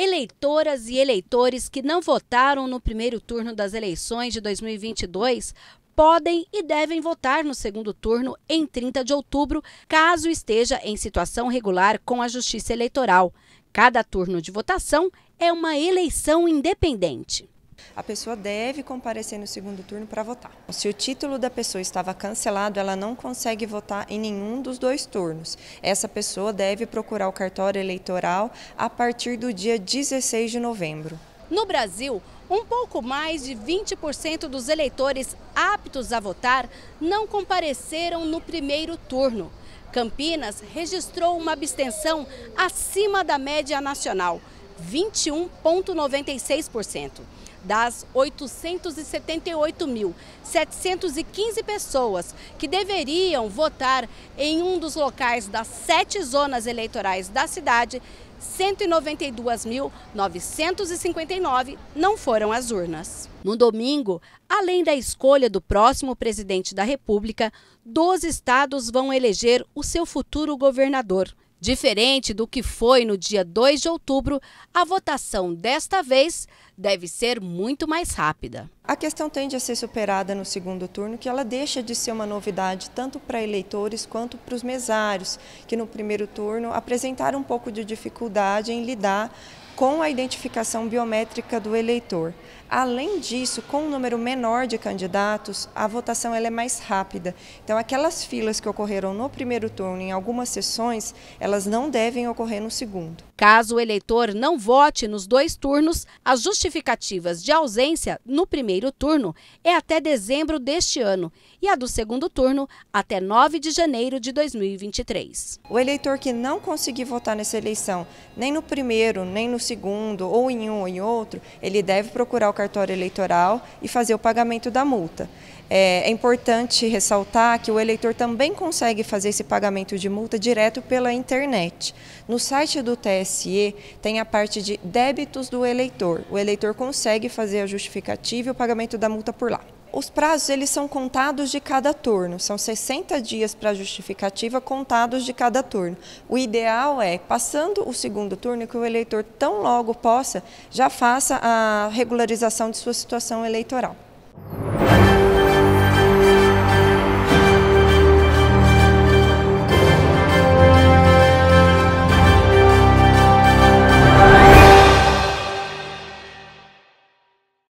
Eleitoras e eleitores que não votaram no primeiro turno das eleições de 2022 podem e devem votar no segundo turno em 30 de outubro, caso esteja em situação regular com a Justiça Eleitoral. Cada turno de votação é uma eleição independente. A pessoa deve comparecer no segundo turno para votar. Se o título da pessoa estava cancelado, ela não consegue votar em nenhum dos dois turnos. Essa pessoa deve procurar o cartório eleitoral a partir do dia 16 de novembro. No Brasil, um pouco mais de 20% dos eleitores aptos a votar não compareceram no primeiro turno. Campinas registrou uma abstenção acima da média nacional, 21,96% das 878.715 pessoas que deveriam votar em um dos locais das sete zonas eleitorais da cidade, 192.959 não foram às urnas. No domingo, além da escolha do próximo presidente da República, 12 estados vão eleger o seu futuro governador. Diferente do que foi no dia 2 de outubro, a votação desta vez deve ser muito mais rápida. A questão tende a ser superada no segundo turno, que ela deixa de ser uma novidade tanto para eleitores quanto para os mesários, que no primeiro turno apresentaram um pouco de dificuldade em lidar com a identificação biométrica do eleitor. Além disso, com um número menor de candidatos, a votação ela é mais rápida. Então, aquelas filas que ocorreram no primeiro turno em algumas sessões, elas não devem ocorrer no segundo. Caso o eleitor não vote nos dois turnos, as justificativas de ausência no primeiro turno é até dezembro deste ano e a do segundo turno até 9 de janeiro de 2023. O eleitor que não conseguir votar nessa eleição, nem no primeiro, nem no segundo, ou em um ou em outro, ele deve procurar o cartório eleitoral e fazer o pagamento da multa. É, é, importante ressaltar que o eleitor também consegue fazer esse pagamento de multa direto pela internet. No site do TSE tem a parte de débitos do eleitor. O eleitor consegue fazer a justificativa e o pagamento da multa por lá. Os prazos eles são contados de cada turno, são 60 dias para justificativa contados de cada turno. O ideal é, passando o segundo turno, que o eleitor tão logo possa já faça a regularização de sua situação eleitoral.